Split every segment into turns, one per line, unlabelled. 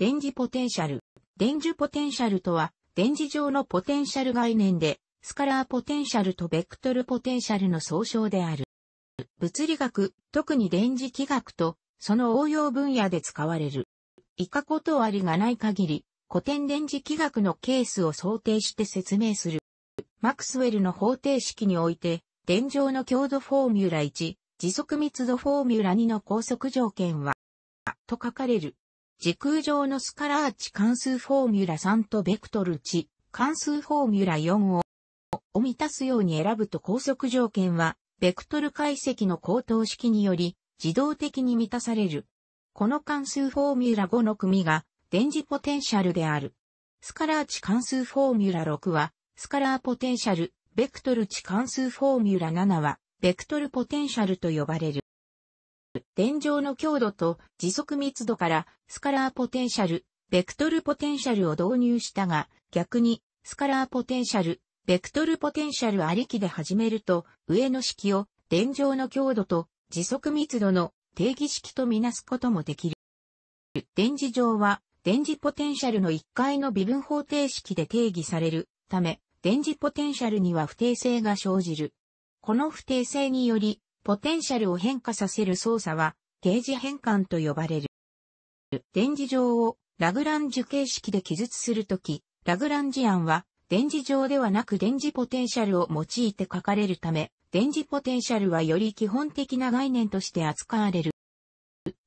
電磁ポテンシャル。電磁ポテンシャルとは、電磁上のポテンシャル概念で、スカラーポテンシャルとベクトルポテンシャルの総称である。物理学、特に電磁気学と、その応用分野で使われる。いかことありがない限り、古典電磁気学のケースを想定して説明する。マクスウェルの方程式において、電状の強度フォーミュラ1、時速密度フォーミュラ2の高速条件は、と書かれる。時空上のスカラー値関数フォーミュラ3とベクトル値関数フォーミュラ4をを満たすように選ぶと高速条件は、ベクトル解析の高等式により自動的に満たされる。この関数フォーミュラ5の組が電磁ポテンシャルである。スカラー値関数フォーミュラ6は、スカラーポテンシャル、ベクトル値関数フォーミュラ7は、ベクトルポテンシャルと呼ばれる。電状の強度と時速密度からスカラーポテンシャル、ベクトルポテンシャルを導入したが、逆にスカラーポテンシャル、ベクトルポテンシャルありきで始めると、上の式を電状の強度と時速密度の定義式とみなすこともできる。電磁場は、電磁ポテンシャルの1階の微分方程式で定義されるため、電磁ポテンシャルには不定性が生じる。この不定性により、ポテンシャルを変化させる操作は、ゲージ変換と呼ばれる。電磁場をラグランジュ形式で記述するとき、ラグランジ案は、電磁場ではなく電磁ポテンシャルを用いて書かれるため、電磁ポテンシャルはより基本的な概念として扱われる。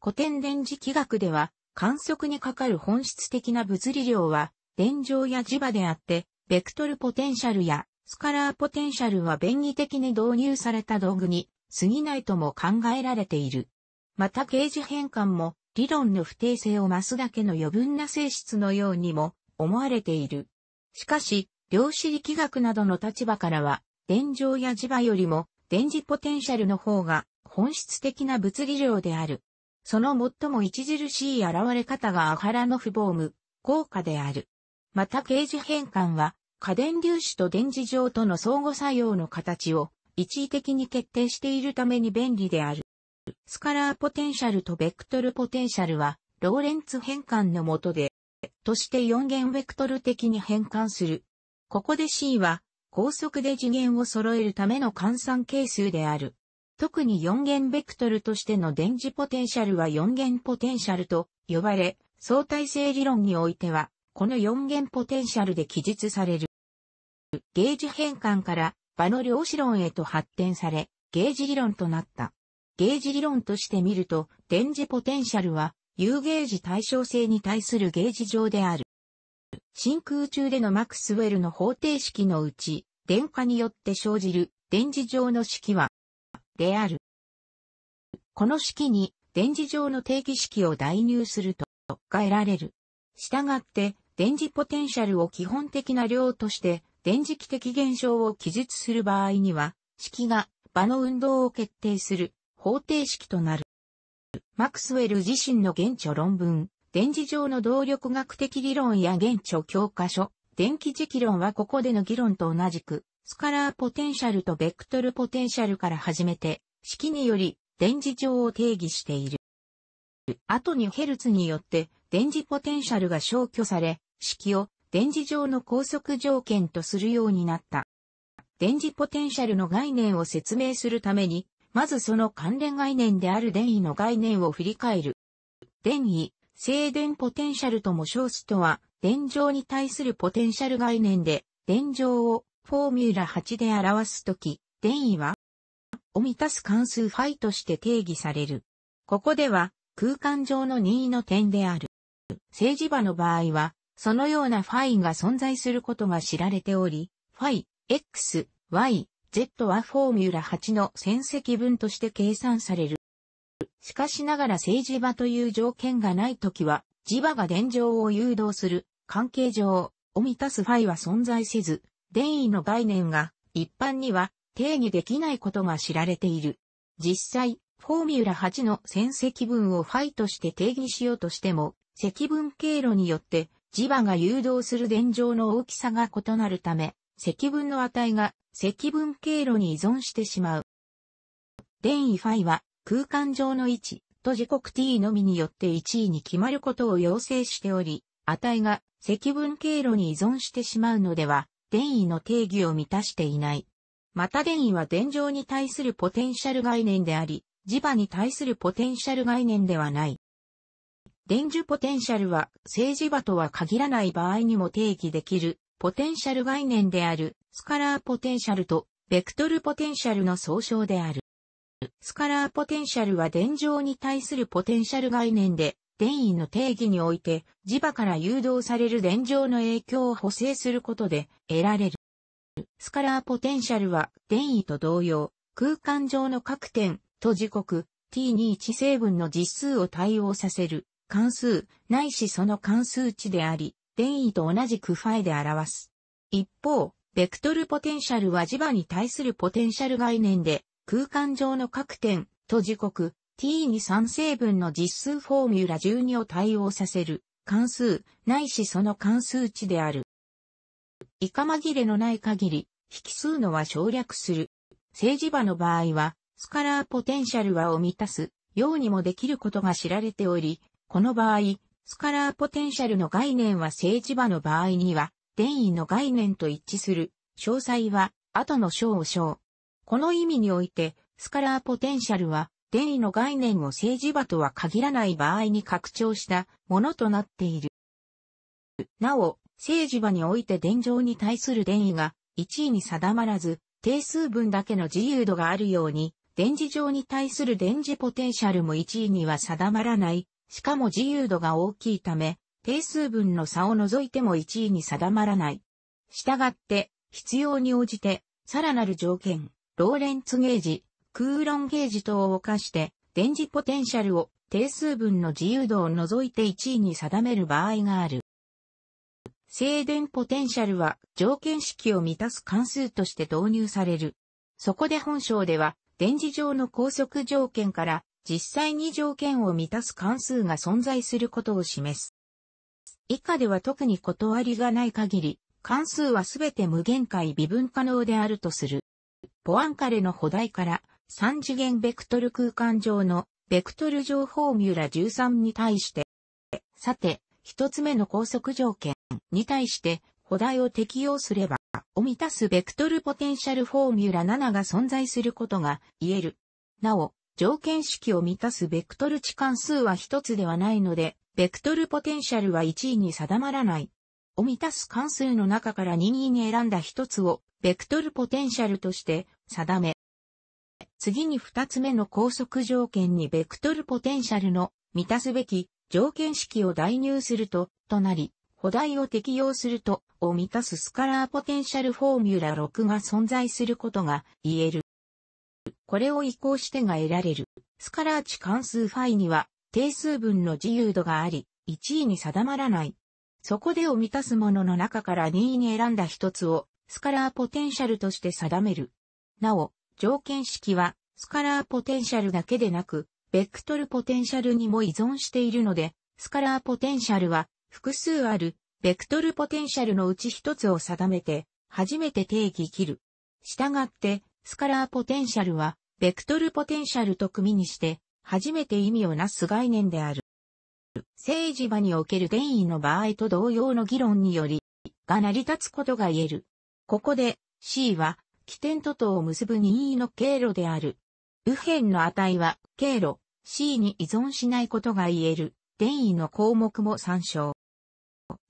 古典電磁気学では、観測にかかる本質的な物理量は、電場や磁場であって、ベクトルポテンシャルやスカラーポテンシャルは便宜的に導入された道具に過ぎないとも考えられている。また刑事変換も理論の不定性を増すだけの余分な性質のようにも思われている。しかし、量子力学などの立場からは、電状や磁場よりも電磁ポテンシャルの方が本質的な物理量である。その最も著しい現れ方がアハラノフボーム、効果である。また刑事変換は、家電粒子と電磁場との相互作用の形を一時的に決定しているために便利である。スカラーポテンシャルとベクトルポテンシャルは、ローレンツ変換のもとで、として4元ベクトル的に変換する。ここで C は、高速で次元を揃えるための換算係数である。特に4元ベクトルとしての電磁ポテンシャルは4元ポテンシャルと呼ばれ、相対性理論においては、この4元ポテンシャルで記述される。ゲージ変換から場の量子論へと発展され、ゲージ理論となった。ゲージ理論として見ると、電磁ポテンシャルは、有ゲージ対称性に対するゲージ上である。真空中でのマクスウェルの方程式のうち、電荷によって生じる電磁上の式は、である。この式に電磁上の定義式を代入すると、が得られる。したがって、電磁ポテンシャルを基本的な量として電磁気的現象を記述する場合には、式が場の運動を決定する方程式となる。マクスウェル自身の現著論文、電磁上の動力学的理論や現著教科書、電気磁気論はここでの議論と同じく、スカラーポテンシャルとベクトルポテンシャルから始めて、式により電磁上を定義している。後にヘルツによって電磁ポテンシャルが消去され、式を電磁上の高速条件とするようになった。電磁ポテンシャルの概念を説明するために、まずその関連概念である電位の概念を振り返る。電位、静電ポテンシャルとも称すとは、電状に対するポテンシャル概念で、電状をフォーミュラ8で表すとき、電位は、を満たす関数ファイとして定義される。ここでは、空間上の任意の点である。政治場の場合は、そのようなファイが存在することが知られており、ファイ、X、Y、Z はフォーミュラ8の線積分として計算される。しかしながら政治場という条件がないときは、磁場が電状を誘導する関係上を満たすファイは存在せず、電位の概念が一般には定義できないことが知られている。実際、フォーミュラ8の線積分をファイとして定義しようとしても、積分経路によって磁場が誘導する電状の大きさが異なるため、積分の値が積分経路に依存してしまう。電位ファイは空間上の位置と時刻 t のみによって1位に決まることを要請しており、値が積分経路に依存してしまうのでは、電位の定義を満たしていない。また電位は電状に対するポテンシャル概念であり、磁場に対するポテンシャル概念ではない。電磁ポテンシャルは政治場とは限らない場合にも定義できるポテンシャル概念であるスカラーポテンシャルとベクトルポテンシャルの総称である。スカラーポテンシャルは電状に対するポテンシャル概念で電位の定義において磁場から誘導される電状の影響を補正することで得られる。スカラーポテンシャルは電位と同様空間上の各点と時刻 t21 成分の実数を対応させる関数、ないしその関数値であり、電位と同じくファイで表す。一方、ベクトルポテンシャルは磁場に対するポテンシャル概念で、空間上の各点と時刻 t に3成分の実数フォーミュラ12を対応させる関数ないしその関数値である。かま紛れのない限り、引数のは省略する。正磁場の場合は、スカラーポテンシャルはを満たすようにもできることが知られており、この場合、スカラーポテンシャルの概念は政治場の場合には、電位の概念と一致する、詳細は、後の章を章。この意味において、スカラーポテンシャルは、電位の概念を政治場とは限らない場合に拡張したものとなっている。なお、政治場において電状に対する電位が1位に定まらず、定数分だけの自由度があるように、電磁場に対する電磁ポテンシャルも1位には定まらないしかも自由度が大きいため、定数分の差を除いても1位に定まらない。したがって、必要に応じて、さらなる条件、ローレンツゲージ、クーロンゲージ等を課して、電磁ポテンシャルを定数分の自由度を除いて1位に定める場合がある。静電ポテンシャルは条件式を満たす関数として導入される。そこで本章では、電磁上の高速条件から実際に条件を満たす関数が存在することを示す。以下では特に断りがない限り、関数はすべて無限回微分可能であるとする。ポアンカレの補題から3次元ベクトル空間上のベクトル上フォーミュラ13に対して、さて、一つ目の高速条件に対して補題を適用すれば、を満たすベクトルポテンシャルフォーミュラ7が存在することが言える。なお、条件式を満たすベクトル値関数は一つではないので、ベクトルポテンシャルは1位に定まらない。を満たす関数の中から任意に選んだ一つを、ベクトルポテンシャルとして定め。次に二つ目の高速条件にベクトルポテンシャルの満たすべき条件式を代入すると、となり、補題を適用すると、を満たすスカラーポテンシャルフォーミュラ6が存在することが言える。これを移行してが得られる。スカラーチ関数ファイには定数分の自由度があり、1位に定まらない。そこでを満たすものの中から任意に選んだ一つをスカラーポテンシャルとして定める。なお、条件式はスカラーポテンシャルだけでなく、ベクトルポテンシャルにも依存しているので、スカラーポテンシャルは複数あるベクトルポテンシャルのうち一つを定めて初めて定義切る。したがって、スカラーポテンシャルは、ベクトルポテンシャルと組みにして、初めて意味をなす概念である。政治場における電位の場合と同様の議論により、が成り立つことが言える。ここで、C は、起点ととを結ぶ任意の経路である。右辺の値は、経路、C に依存しないことが言える、電位の項目も参照。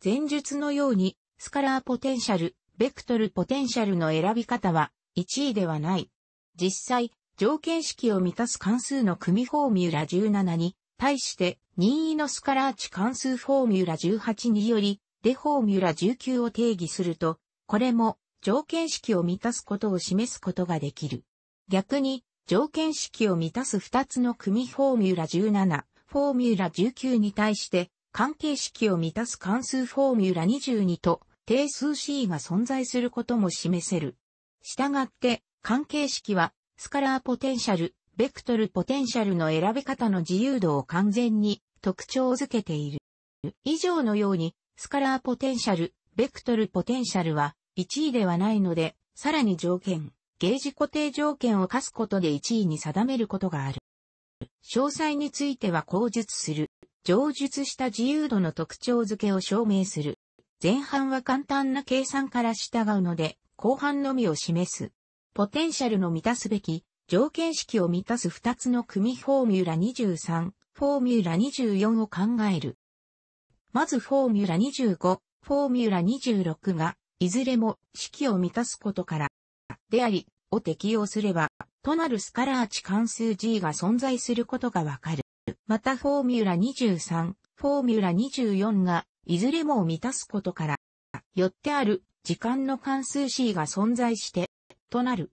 前述のように、スカラーポテンシャル、ベクトルポテンシャルの選び方は、1位ではない。実際、条件式を満たす関数の組フォーミュラ17に、対して任意のスカラーチ関数フォーミュラ18により、デフォーミュラ19を定義すると、これも条件式を満たすことを示すことができる。逆に、条件式を満たす2つの組フォーミュラ17、フォーミュラ19に対して、関係式を満たす関数フォーミュラ22と定数 C が存在することも示せる。従って、関係式は、スカラーポテンシャル、ベクトルポテンシャルの選び方の自由度を完全に特徴づけている。以上のように、スカラーポテンシャル、ベクトルポテンシャルは1位ではないので、さらに条件、ゲージ固定条件を課すことで1位に定めることがある。詳細については口述する。上述した自由度の特徴づけを証明する。前半は簡単な計算から従うので、後半のみを示す。ポテンシャルの満たすべき、条件式を満たす2つの組フォーミュラ23、フォーミュラ24を考える。まずフォーミュラ25、フォーミュラ26が、いずれも式を満たすことから、であり、を適用すれば、となるスカラー値関数 G が存在することがわかる。またフォーミュラ23、フォーミュラ24が、いずれもを満たすことから、よってある時間の関数 C が存在して、となる。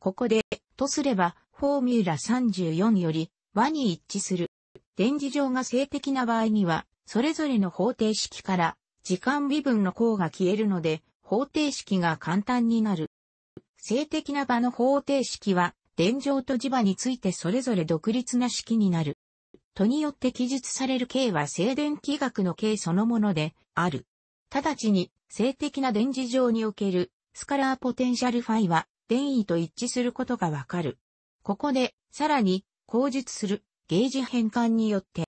ここで、とすれば、フォーミュラ34より和に一致する。電磁場が静的な場合には、それぞれの方程式から時間微分の項が消えるので、方程式が簡単になる。静的な場の方程式は、電場と磁場についてそれぞれ独立な式になる。とによって記述される K は静電気学の K そのものである。直ちに性的な電磁場におけるスカラーポテンシャルファイは電位と一致することがわかる。ここでさらに口述するゲージ変換によって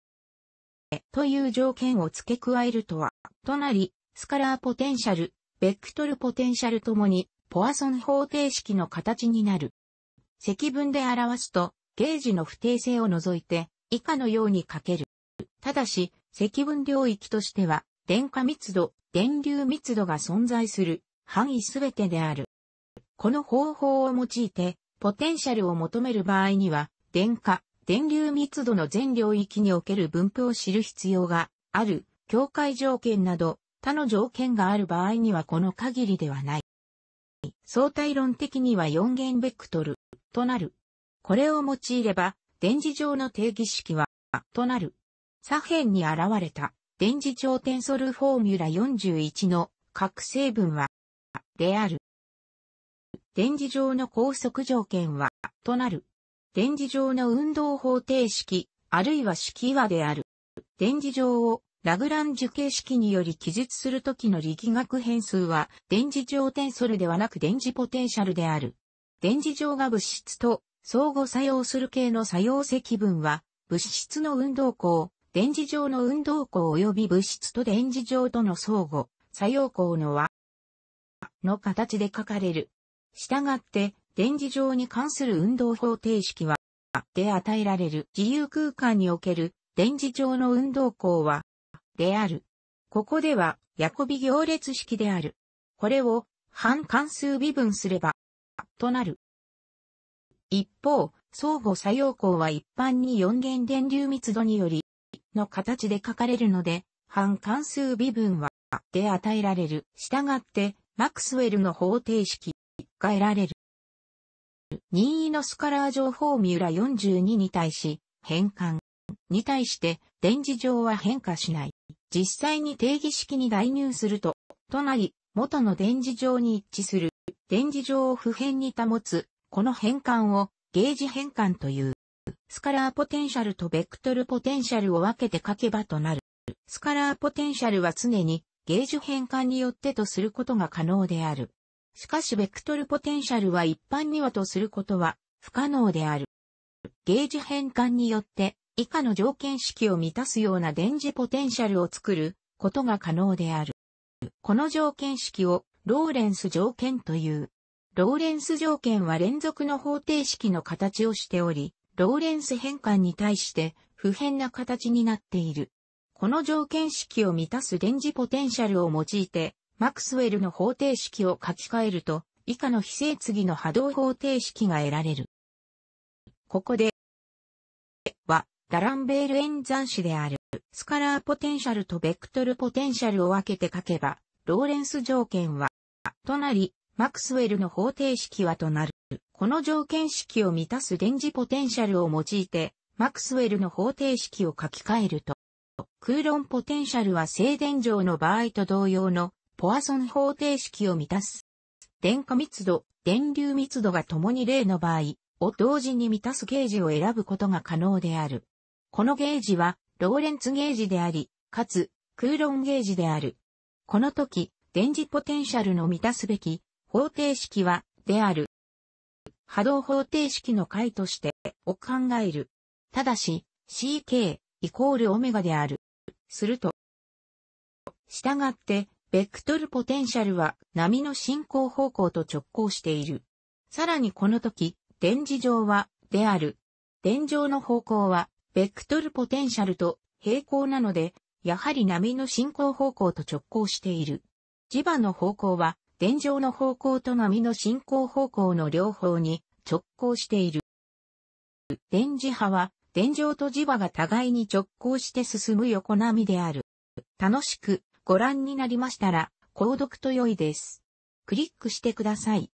という条件を付け加えるとは、となり、スカラーポテンシャル、ベクトルポテンシャルともにポアソン方程式の形になる。積分で表すと、ゲージの不定性を除いて、以下のように書ける。ただし、積分領域としては、電荷密度、電流密度が存在する範囲すべてである。この方法を用いて、ポテンシャルを求める場合には、電荷、電流密度の全領域における分布を知る必要がある、境界条件など、他の条件がある場合にはこの限りではない。相対論的には4元ベクトル、となる。これを用いれば、電磁上の定義式は、となる。左辺に現れた電磁超転ソルフォーミュラ41の各成分は、である。電磁上の高速条件は、となる。電磁上の運動方程式、あるいは式はである。電磁上をラグランジュ形式により記述するときの力学変数は、電磁上転ソルではなく電磁ポテンシャルである。電磁上が物質と相互作用する系の作用積分は、物質の運動項、電磁場の運動項及び物質と電磁上との相互、作用項の和の形で書かれる。従って、電磁上に関する運動方程式は、で与えられる自由空間における電磁上の運動項は、である。ここでは、ヤコビ行列式である。これを、半関数微分すれば、となる。一方、相互作用項は一般に4元電流密度により、の形で書かれるので、半関数微分は、で与えられる。従って、マクスウェルの方程式が得られる。任意のスカラー情フォーミュラ42に対し、変換に対して、電磁場は変化しない。実際に定義式に代入すると、となり、元の電磁上に一致する。電磁上を普遍に保つ、この変換を、ゲージ変換という。スカラーポテンシャルとベクトルポテンシャルを分けて書けばとなる。スカラーポテンシャルは常にゲージ変換によってとすることが可能である。しかしベクトルポテンシャルは一般にはとすることは不可能である。ゲージ変換によって以下の条件式を満たすような電磁ポテンシャルを作ることが可能である。この条件式をローレンス条件という。ローレンス条件は連続の方程式の形をしており、ローレンス変換に対して不変な形になっている。この条件式を満たす電磁ポテンシャルを用いて、マクスウェルの方程式を書き換えると、以下の非正次の波動方程式が得られる。ここで、は、ダランベール演算子である、スカラーポテンシャルとベクトルポテンシャルを分けて書けば、ローレンス条件は、となり、マクスウェルの方程式はとなる。この条件式を満たす電磁ポテンシャルを用いて、マクスウェルの方程式を書き換えると、空論ポテンシャルは静電場の場合と同様のポアソン方程式を満たす。電荷密度、電流密度が共に例の場合を同時に満たすゲージを選ぶことが可能である。このゲージはローレンツゲージであり、かつ空論ゲージである。この時、電磁ポテンシャルの満たすべき方程式はである。波動方程式の解としてを考える。ただし、CK イコールオメガである。すると、従って、ベクトルポテンシャルは波の進行方向と直行している。さらにこの時、電磁上は、である。電上の方向は、ベクトルポテンシャルと平行なので、やはり波の進行方向と直行している。磁場の方向は、天井の方向と波の進行方向の両方に直行している。電磁波は、電井と磁場が互いに直行して進む横波である。楽しくご覧になりましたら、購読と良いです。クリックしてください。